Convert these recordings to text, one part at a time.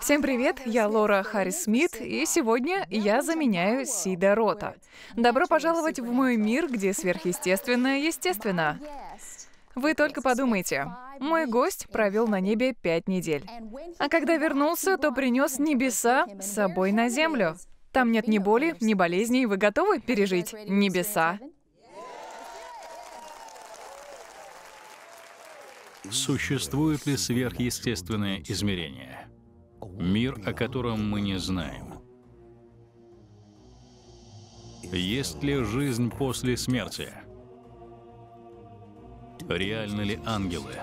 Всем привет, я Лора Харрис Смит, и сегодня я заменяю Сида Рота. Добро пожаловать в мой мир, где сверхъестественное естественно. Вы только подумайте. Мой гость провел на небе пять недель. А когда вернулся, то принес небеса с собой на землю. Там нет ни боли, ни болезней. Вы готовы пережить небеса? Существует ли сверхъестественное измерение? мир, о котором мы не знаем. Есть ли жизнь после смерти? Реальны ли ангелы?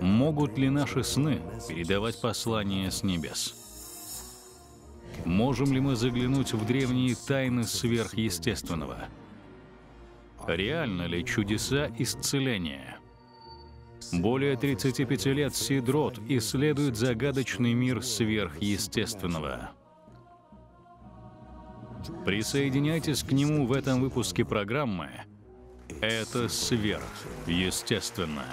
Могут ли наши сны передавать послания с небес? Можем ли мы заглянуть в древние тайны сверхъестественного? Реально ли чудеса исцеления? Более 35 лет Сидрот исследует загадочный мир сверхъестественного. Присоединяйтесь к нему в этом выпуске программы «Это сверхъестественно».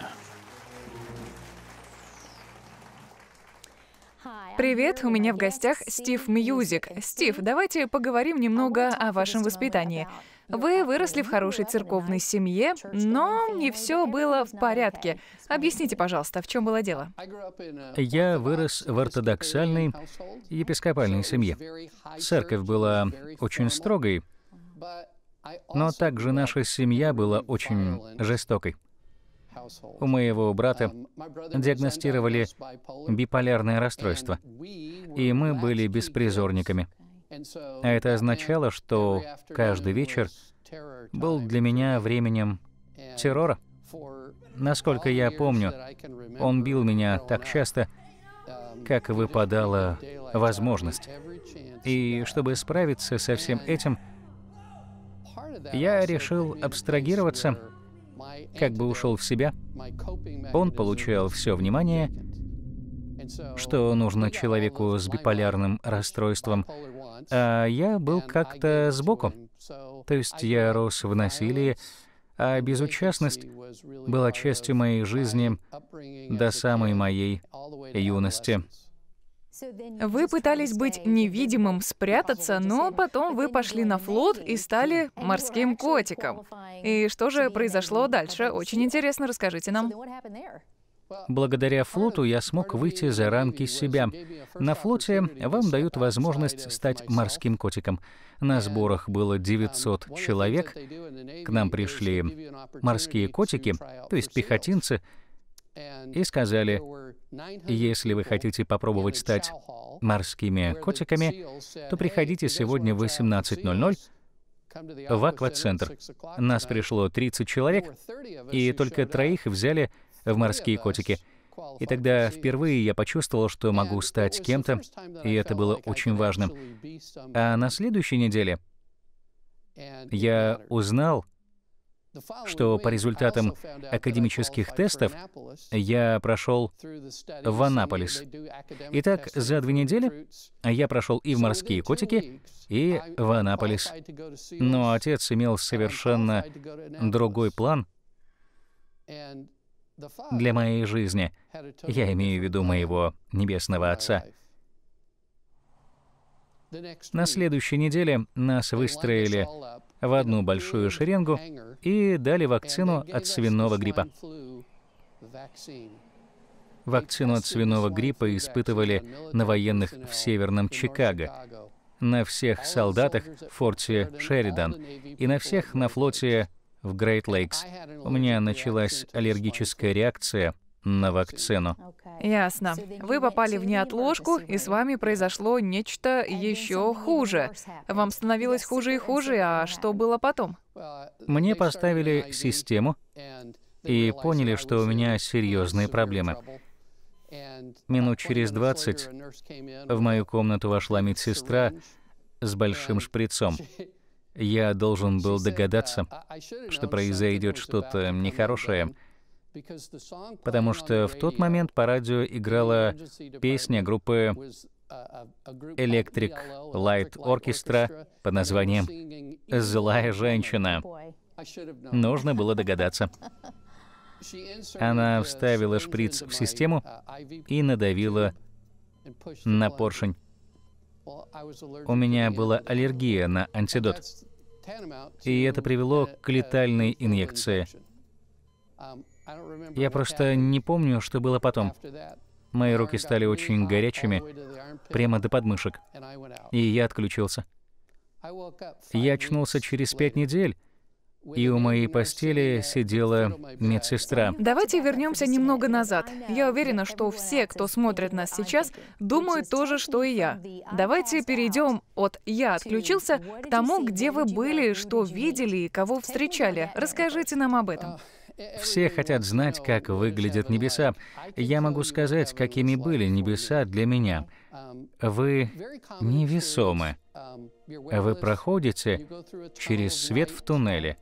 Привет, у меня в гостях Стив Мьюзик. Стив, давайте поговорим немного о вашем воспитании. Вы выросли в хорошей церковной семье, но не все было в порядке. Объясните, пожалуйста, в чем было дело? Я вырос в ортодоксальной епископальной семье. Церковь была очень строгой, но также наша семья была очень жестокой. У моего брата диагностировали биполярное расстройство, и мы были беспризорниками. А это означало, что каждый вечер был для меня временем террора. Насколько я помню, он бил меня так часто, um, как выпадала возможность. И чтобы справиться со всем этим, я решил абстрагироваться, как бы ушел в себя. Он получал все внимание, что нужно человеку с биполярным расстройством, а я был как-то сбоку. То есть я рос в насилии, а безучастность была частью моей жизни до самой моей юности. Вы пытались быть невидимым, спрятаться, но потом вы пошли на флот и стали морским котиком. И что же произошло дальше? Очень интересно, расскажите нам. Благодаря флоту я смог выйти за рамки себя. На флоте вам дают возможность стать морским котиком. На сборах было 900 человек. К нам пришли морские котики, то есть пехотинцы, и сказали, если вы хотите попробовать стать морскими котиками, то приходите сегодня в 18.00 в аквацентр. Нас пришло 30 человек, и только троих взяли в морские котики. И тогда впервые я почувствовал, что могу стать кем-то, и это было очень важным. А на следующей неделе я узнал, что по результатам академических тестов я прошел в Анаполис. Итак, за две недели я прошел и в морские котики, и в Анаполис. Но отец имел совершенно другой план, для моей жизни, я имею в виду моего Небесного Отца. На следующей неделе нас выстроили в одну большую шеренгу и дали вакцину от свиного гриппа. Вакцину от свиного гриппа испытывали на военных в Северном Чикаго, на всех солдатах в форте Шеридан и на всех на флоте в Грейт Лейкс У меня началась аллергическая реакция на вакцину. Ясно. Вы попали в неотложку, и с вами произошло нечто еще хуже. Вам становилось хуже и хуже, а что было потом? Мне поставили систему и поняли, что у меня серьезные проблемы. Минут через 20 в мою комнату вошла медсестра с большим шприцом. Я должен был догадаться, uh, что произойдет что-то нехорошее, потому что в тот момент по радио играла песня группы uh, Electric Light Orchestra под названием «Злая женщина». Нужно было догадаться. Она вставила шприц в систему uh, и надавила на поршень. У меня была аллергия на антидот, и это привело к летальной инъекции. Я просто не помню, что было потом. Мои руки стали очень горячими, прямо до подмышек, и я отключился. Я очнулся через пять недель, и у моей постели сидела медсестра. Давайте вернемся немного назад. Я уверена, что все, кто смотрит нас сейчас, думают то же, что и я. Давайте перейдем от «я отключился» к тому, где вы были, что видели и кого встречали. Расскажите нам об этом. Все хотят знать, как выглядят небеса. Я могу сказать, какими были небеса для меня. Вы невесомы. Вы проходите через свет в туннеле.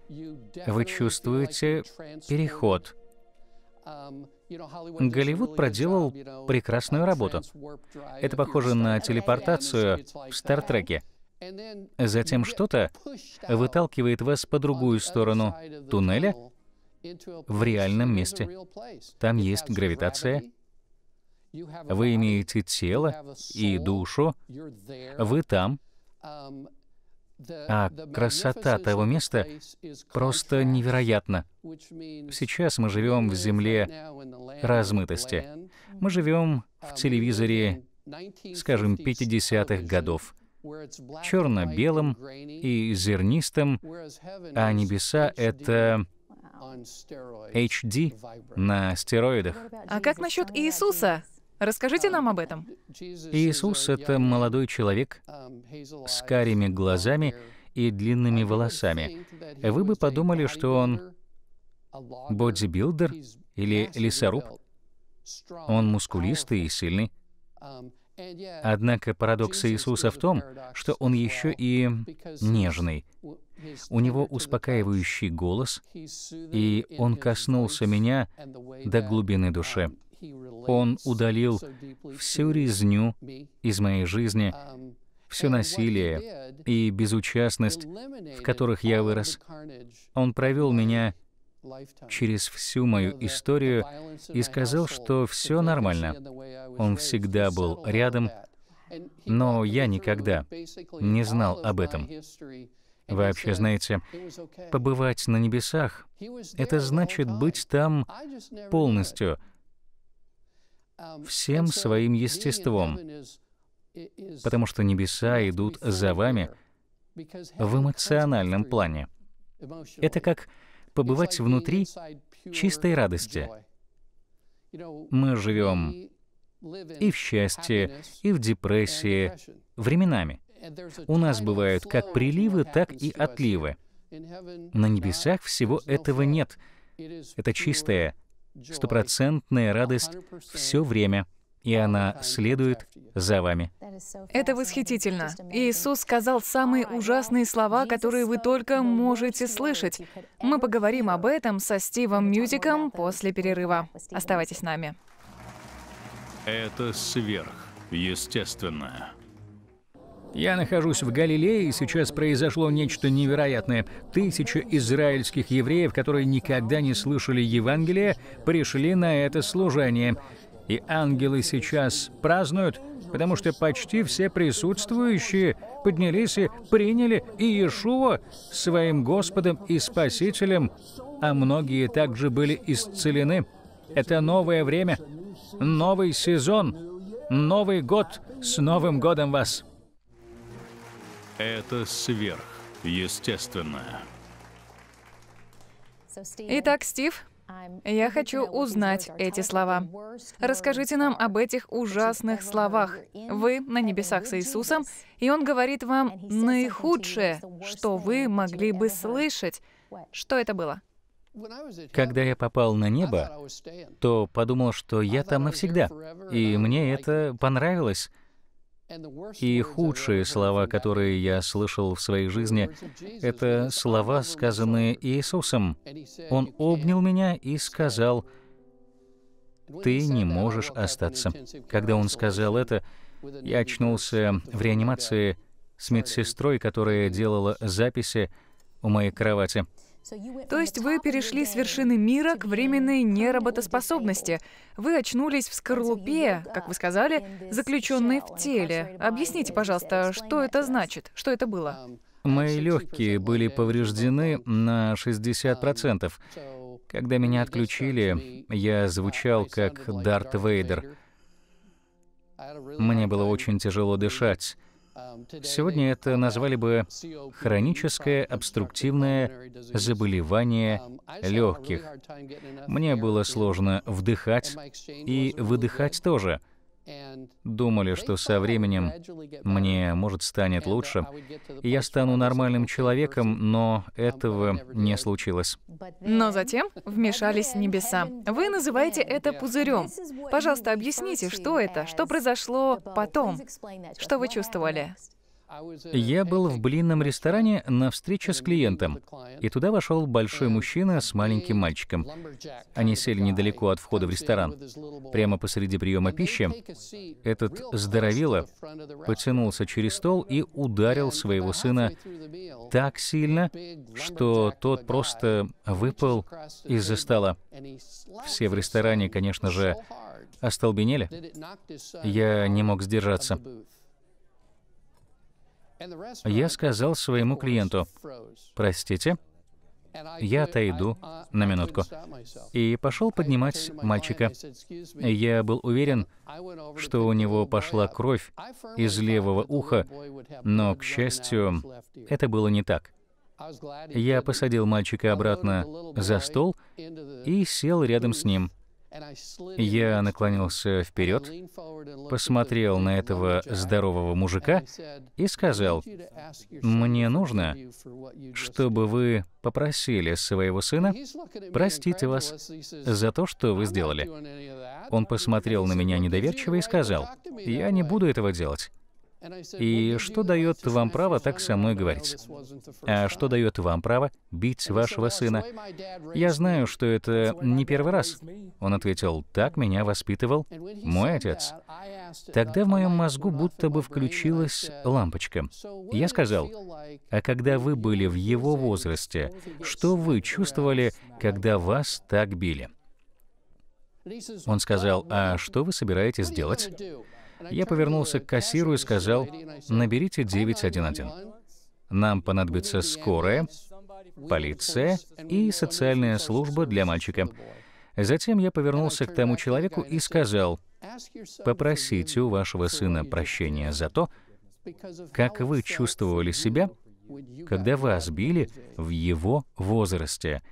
Вы чувствуете переход. Голливуд проделал прекрасную работу. Это похоже на телепортацию в Стартреке. Затем что-то выталкивает вас по другую сторону туннеля, в реальном месте. Там есть гравитация, вы имеете тело и душу, вы там. Um, а красота того места просто невероятна. Сейчас мы живем в земле размытости. Мы живем в телевизоре, скажем, 50-х годов, черно-белым и зернистым, а небеса — это HD на стероидах. А как насчет oh, Иисуса? Расскажите нам об этом. Иисус — это молодой человек um, с карими глазами и длинными волосами. Вы бы подумали, что он бодибилдер или лесоруб. Он мускулистый и сильный. Um, Однако парадокс Иисуса в том, что он еще и нежный. У него успокаивающий голос, и он коснулся меня до глубины души. Um, он удалил всю резню из моей жизни, um, все насилие и безучастность, в которых я вырос. Он провел меня через всю мою историю и сказал, что все нормально. Он всегда был рядом, но я никогда не знал об этом. Вообще, знаете, побывать на небесах — это значит быть там полностью, um, всем своим естеством, потому что небеса идут за вами в эмоциональном плане. Это как побывать внутри чистой радости. Мы живем и в счастье, и в депрессии временами. У нас бывают как приливы, так и отливы. На небесах всего этого нет. Это чистая, стопроцентная радость все время — и она следует за вами. Это восхитительно. Иисус сказал самые ужасные слова, которые вы только можете слышать. Мы поговорим об этом со Стивом Мьюзиком после перерыва. Оставайтесь с нами. Это сверхъестественное. Я нахожусь в Галилее, и сейчас произошло нечто невероятное. Тысяча израильских евреев, которые никогда не слышали Евангелия, пришли на это служение. И ангелы сейчас празднуют, потому что почти все присутствующие поднялись и приняли Иешуа своим Господом и Спасителем, а многие также были исцелены. Это новое время, новый сезон, новый год. С Новым годом вас! Это сверхъестественное. Итак, Стив, я хочу узнать эти слова. Расскажите нам об этих ужасных словах. Вы на небесах с Иисусом, и Он говорит вам наихудшее, что вы могли бы слышать. Что это было? Когда я попал на небо, то подумал, что я там навсегда. И мне это понравилось. И худшие слова, которые я слышал в своей жизни, это слова, сказанные Иисусом. Он обнял меня и сказал, «Ты не можешь остаться». Когда он сказал это, я очнулся в реанимации с медсестрой, которая делала записи у моей кровати. То есть вы перешли с вершины мира к временной неработоспособности. Вы очнулись в скорлупе, как вы сказали, заключенной в теле. Объясните, пожалуйста, что это значит? Что это было? Um, Мои легкие были повреждены на 60%. Когда меня отключили, я звучал как Дарт Вейдер. Мне было очень тяжело дышать. Сегодня это назвали бы хроническое обструктивное заболевание легких. Мне было сложно вдыхать и выдыхать тоже — Думали, что со временем мне, может, станет лучше, я стану нормальным человеком, но этого не случилось. Но затем вмешались небеса. Вы называете это пузырем. Пожалуйста, объясните, что это, что произошло потом, что вы чувствовали. Я был в блинном ресторане на встрече с клиентом, и туда вошел большой мужчина с маленьким мальчиком. Они сели недалеко от входа в ресторан, прямо посреди приема пищи. Этот здоровило потянулся через стол и ударил своего сына так сильно, что тот просто выпал из-за стола. Все в ресторане, конечно же, остолбенели. Я не мог сдержаться. Я сказал своему клиенту, «Простите, я отойду на минутку. И пошел поднимать мальчика. Я был уверен, что у него пошла кровь из левого уха, но, к счастью, это было не так. Я посадил мальчика обратно за стол и сел рядом с ним. Я наклонился вперед, посмотрел на этого здорового мужика и сказал, «Мне нужно, чтобы вы попросили своего сына простить вас за то, что вы сделали». Он посмотрел на меня недоверчиво и сказал, «Я не буду этого делать». И что дает вам право так со мной говорить? А что дает вам право бить вашего сына? Я знаю, что это не первый раз. Он ответил, так меня воспитывал мой отец. Тогда в моем мозгу будто бы включилась лампочка. Я сказал, а когда вы были в его возрасте, что вы чувствовали, когда вас так били? Он сказал, а что вы собираетесь делать? Я повернулся к кассиру и сказал, наберите 911. Нам понадобится скорая, полиция и социальная служба для мальчика. Затем я повернулся к тому человеку и сказал, попросите у вашего сына прощения за то, как вы чувствовали себя, когда вас били в его возрасте —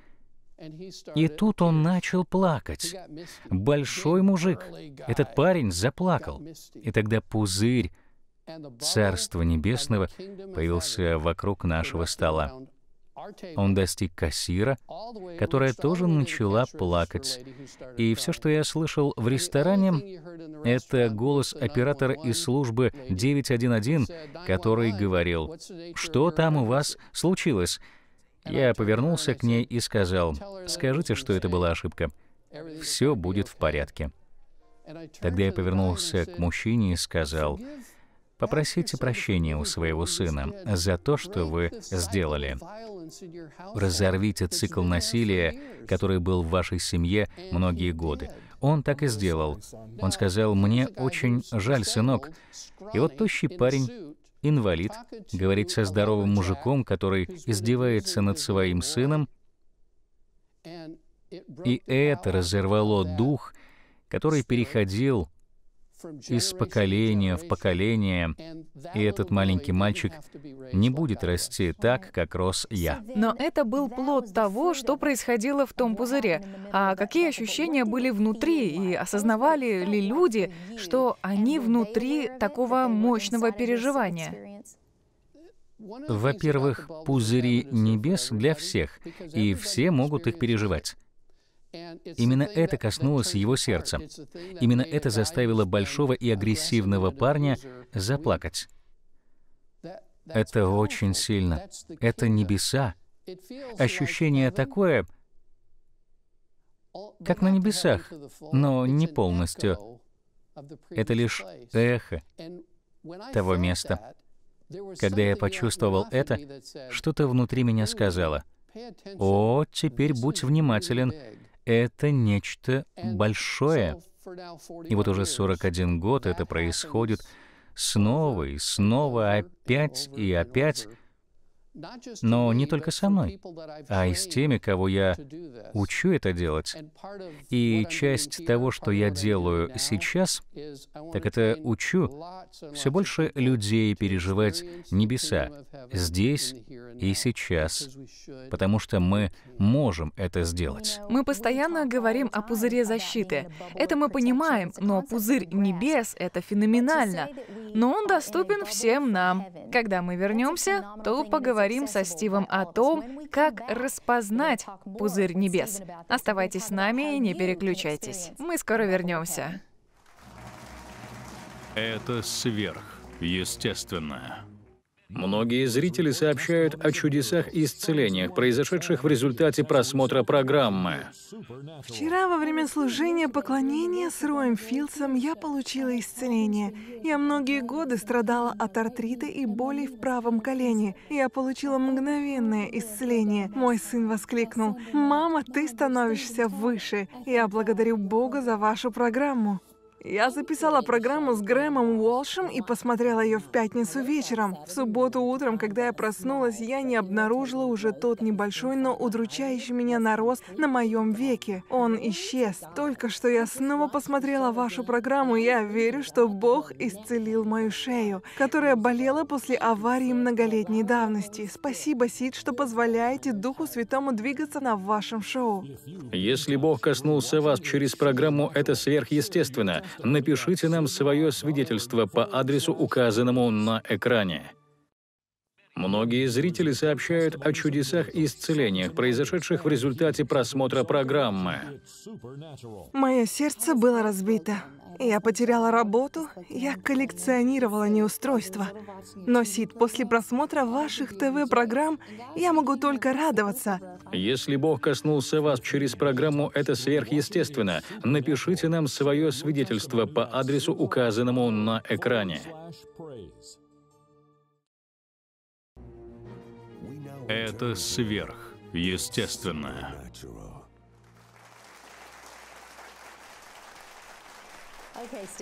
и тут он начал плакать. Большой мужик. Этот парень заплакал. И тогда пузырь Царства Небесного появился вокруг нашего стола. Он достиг кассира, которая тоже начала плакать. И все, что я слышал в ресторане, это голос оператора из службы 911, который говорил, «Что там у вас случилось? Я повернулся к ней и сказал, «Скажите, что это была ошибка. Все будет в порядке». Тогда я повернулся к мужчине и сказал, «Попросите прощения у своего сына за то, что вы сделали. Разорвите цикл насилия, который был в вашей семье многие годы». Он так и сделал. Он сказал, «Мне очень жаль, сынок». И вот тощий парень инвалид, говорить со здоровым мужиком, который издевается над своим сыном, и это разорвало дух, который переходил из поколения в поколение, и этот маленький мальчик не будет расти так, как рос я. Но это был плод того, что происходило в том пузыре. А какие ощущения были внутри, и осознавали ли люди, что они внутри такого мощного переживания? Во-первых, пузыри небес для всех, и все могут их переживать. Именно это коснулось его сердца. Именно это заставило большого и агрессивного парня заплакать. Это очень сильно. Это небеса. Ощущение такое, как на небесах, но не полностью. Это лишь эхо того места. Когда я почувствовал это, что-то внутри меня сказало, «О, теперь будь внимателен, это нечто большое. И вот уже 41 год это происходит снова и снова, опять и опять, но не только со мной, а и с теми, кого я учу это делать. И часть того, что я делаю сейчас, так это учу все больше людей переживать небеса здесь и сейчас, потому что мы можем это сделать. Мы постоянно говорим о пузыре защиты. Это мы понимаем, но пузырь небес — это феноменально. Но он доступен всем нам. Когда мы вернемся, то поговорим поговорим со Стивом о том, как распознать пузырь небес. Оставайтесь с нами и не переключайтесь. Мы скоро вернемся. Это сверхъестественное. Многие зрители сообщают о чудесах и исцелениях, произошедших в результате просмотра программы. Вчера во время служения поклонения с Роем Филдсом я получила исцеление. Я многие годы страдала от артрита и болей в правом колене. Я получила мгновенное исцеление. Мой сын воскликнул, «Мама, ты становишься выше! Я благодарю Бога за вашу программу!» Я записала программу с Грэмом Уолшем и посмотрела ее в пятницу вечером. В субботу утром, когда я проснулась, я не обнаружила уже тот небольшой, но удручающий меня нарост на моем веке. Он исчез. Только что я снова посмотрела вашу программу, и я верю, что Бог исцелил мою шею, которая болела после аварии многолетней давности. Спасибо, Сид, что позволяете Духу Святому двигаться на вашем шоу. Если Бог коснулся вас через программу, это сверхъестественно напишите нам свое свидетельство по адресу, указанному на экране. Многие зрители сообщают о чудесах и исцелениях, произошедших в результате просмотра программы. Мое сердце было разбито. Я потеряла работу, я коллекционировала неустройства. Но, Сид, после просмотра ваших ТВ-программ я могу только радоваться. Если Бог коснулся вас через программу «Это сверхъестественно», напишите нам свое свидетельство по адресу, указанному на экране. Это сверхъестественно.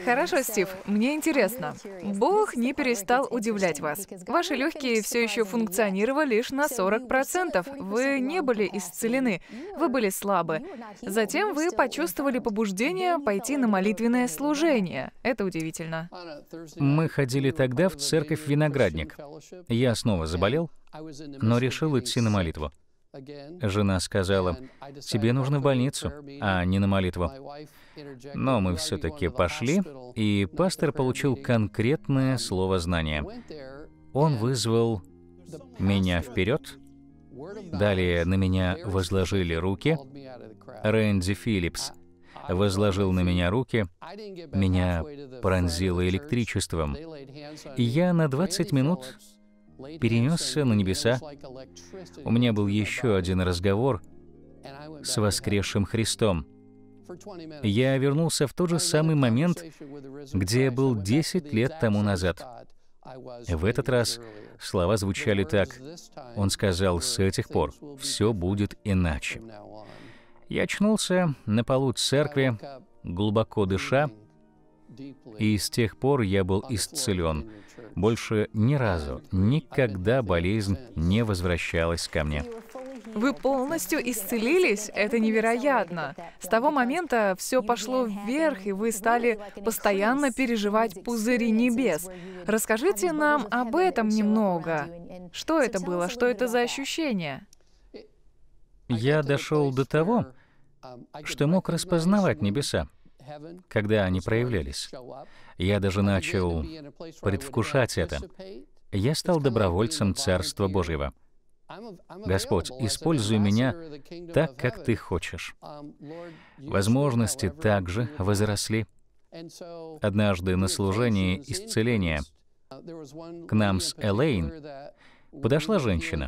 Хорошо, Стив, мне интересно. Бог не перестал удивлять вас. Ваши легкие все еще функционировали лишь на 40%. Вы не были исцелены, вы были слабы. Затем вы почувствовали побуждение пойти на молитвенное служение. Это удивительно. Мы ходили тогда в церковь Виноградник. Я снова заболел, но решил идти на молитву. Жена сказала, «Тебе нужно в больницу, а не на молитву». Но мы все-таки пошли, и пастор получил конкретное um, слово знания. Он вызвал меня вперед, далее на меня возложили руки. Рэнди Филлипс возложил на меня руки, меня пронзило электричеством. И я на 20 минут перенесся на небеса. У меня был еще один разговор с воскресшим Христом. Я вернулся в тот же самый момент, где я был 10 лет тому назад. В этот раз слова звучали так. Он сказал, с этих пор все будет иначе. Я очнулся на полу церкви, глубоко дыша, и с тех пор я был исцелен больше ни разу, никогда болезнь не возвращалась ко мне. Вы полностью исцелились? Это невероятно. С того момента все пошло вверх, и вы стали постоянно переживать пузыри небес. Расскажите нам об этом немного. Что это было? Что это за ощущение? Я дошел до того, что мог распознавать небеса, когда они проявлялись. Я даже начал предвкушать это. Я стал добровольцем Царства Божьего. Господь, используй меня так, как Ты хочешь. Возможности также возросли. Однажды на служении исцеления к нам с Элейн подошла женщина.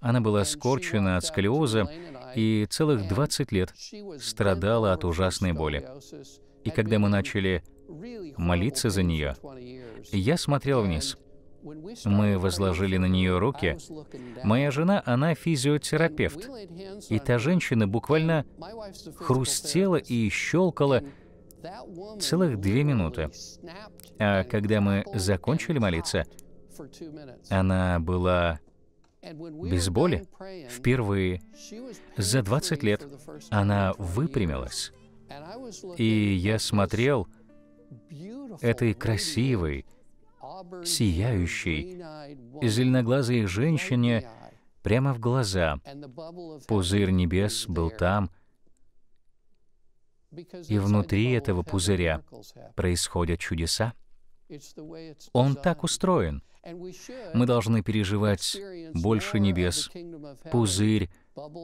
Она была скорчена от сколиоза и целых 20 лет страдала от ужасной боли. И когда мы начали молиться за нее. Я смотрел вниз. Мы возложили на нее руки. Моя жена, она физиотерапевт. И та женщина буквально хрустела и щелкала целых две минуты. А когда мы закончили молиться, она была без боли. Впервые за 20 лет она выпрямилась. И я смотрел, этой красивой, сияющей, зеленоглазой женщине прямо в глаза. Пузырь небес был там, и внутри этого пузыря происходят чудеса. Он так устроен. Мы должны переживать больше небес, пузырь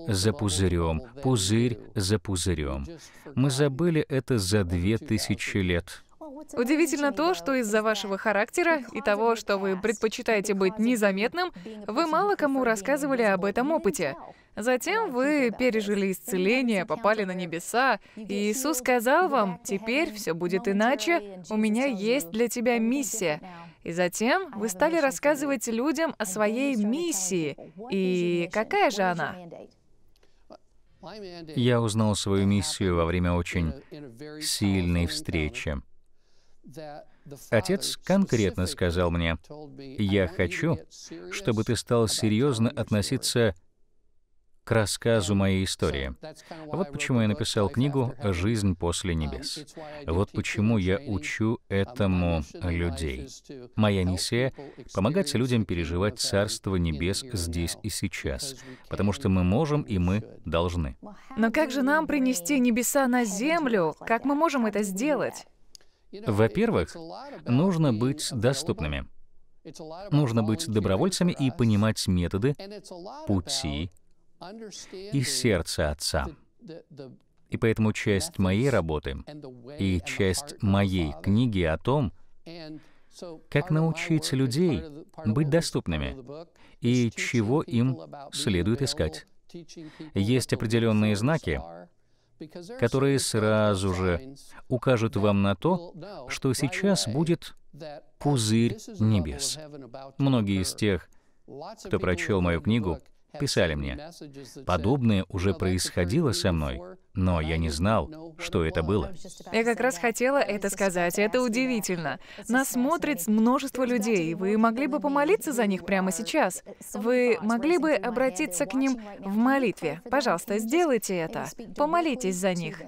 за пузырем, пузырь за пузырем. Мы забыли это за две тысячи лет. Удивительно то, что из-за вашего характера и того, что вы предпочитаете быть незаметным, вы мало кому рассказывали об этом опыте. Затем вы пережили исцеление, попали на небеса, и Иисус сказал вам, «Теперь все будет иначе, у меня есть для тебя миссия». И затем вы стали рассказывать людям о своей миссии. И какая же она? Я узнал свою миссию во время очень сильной встречи. Отец конкретно сказал мне, «Я хочу, чтобы ты стал серьезно относиться к рассказу моей истории. Вот почему я написал книгу «Жизнь после небес». Вот почему я учу этому людей. Моя миссия — помогать людям переживать Царство Небес здесь и сейчас, потому что мы можем и мы должны. Но как же нам принести небеса на землю? Как мы можем это сделать? Во-первых, нужно быть доступными. Нужно быть добровольцами и понимать методы, пути и сердце Отца. И поэтому часть моей работы и часть моей книги о том, как научить людей быть доступными и чего им следует искать. Есть определенные знаки, которые сразу же укажут вам на то, что сейчас будет пузырь небес. Многие из тех, кто прочел мою книгу, писали мне, подобное уже происходило со мной, но я не знал, что это было. Я как раз хотела это сказать, это удивительно. Нас смотрит множество людей, вы могли бы помолиться за них прямо сейчас. Вы могли бы обратиться к ним в молитве. Пожалуйста, сделайте это. Помолитесь за них.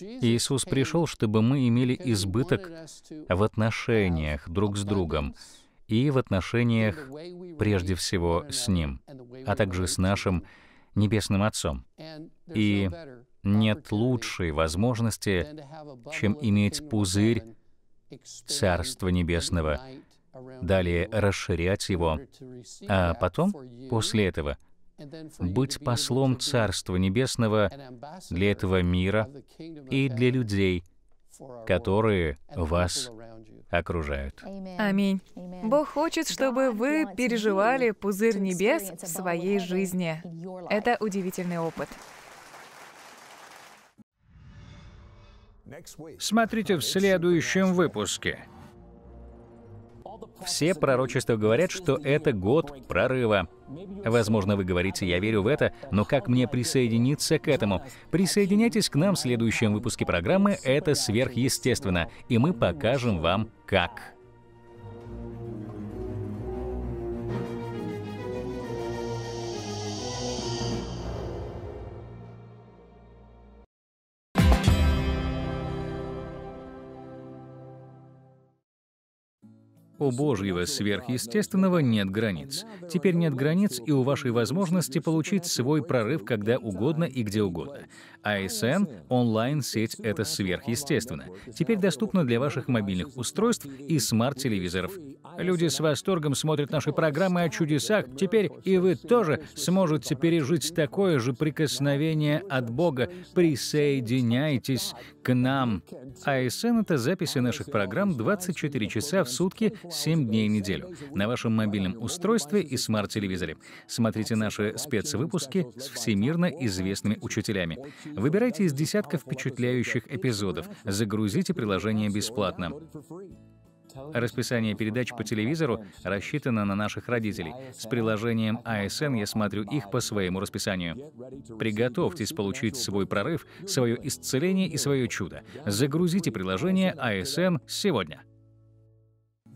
Иисус пришел, чтобы мы имели избыток в отношениях друг с другом, и в отношениях прежде всего с Ним, а также с нашим Небесным Отцом. И нет лучшей возможности, чем иметь пузырь Царства Небесного, далее расширять его, а потом, после этого, быть послом Царства Небесного для этого мира и для людей, которые вас окружают. Аминь. Бог хочет, чтобы вы переживали пузырь небес в своей жизни. Это удивительный опыт. Смотрите в следующем выпуске. Все пророчества говорят, что это год прорыва. Возможно, вы говорите, я верю в это, но как мне присоединиться к этому? Присоединяйтесь к нам в следующем выпуске программы «Это сверхъестественно», и мы покажем вам, как. У Божьего сверхъестественного нет границ. Теперь нет границ и у вашей возможности получить свой прорыв когда угодно и где угодно. ASN а — онлайн-сеть — это сверхъестественно. Теперь доступно для ваших мобильных устройств и смарт-телевизоров. Люди с восторгом смотрят наши программы о чудесах. Теперь и вы тоже сможете пережить такое же прикосновение от Бога. Присоединяйтесь к нам. ASN а — это записи наших программ 24 часа в сутки 7 дней в неделю на вашем мобильном устройстве и смарт-телевизоре. Смотрите наши спецвыпуски с всемирно известными учителями. Выбирайте из десятков впечатляющих эпизодов. Загрузите приложение бесплатно. Расписание передач по телевизору рассчитано на наших родителей. С приложением ASN а я смотрю их по своему расписанию. Приготовьтесь получить свой прорыв, свое исцеление и свое чудо. Загрузите приложение ASN а сегодня.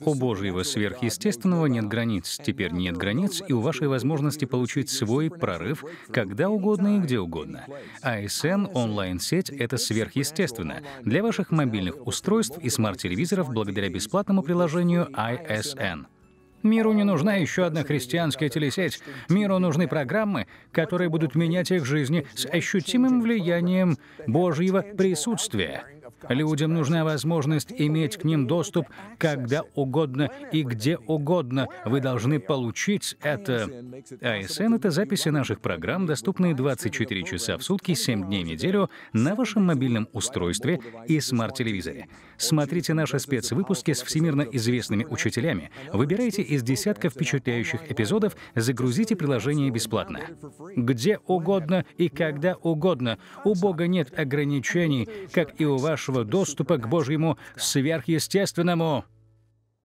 У Божьего сверхъестественного нет границ, теперь нет границ и у вашей возможности получить свой прорыв когда угодно и где угодно. ISN а онлайн-сеть — это сверхъестественно для ваших мобильных устройств и смарт-телевизоров благодаря бесплатному приложению ISN. А Миру не нужна еще одна христианская телесеть. Миру нужны программы, которые будут менять их жизни с ощутимым влиянием Божьего присутствия. Людям нужна возможность иметь к ним доступ когда угодно и где угодно. Вы должны получить это. АСН — это записи наших программ, доступные 24 часа в сутки, 7 дней в неделю на вашем мобильном устройстве и смарт-телевизоре. Смотрите наши спецвыпуски с всемирно известными учителями, выбирайте из десятков впечатляющих эпизодов, загрузите приложение бесплатно. Где угодно и когда угодно. У Бога нет ограничений, как и у вашего всякого доступа к Божьему сверхъестественному.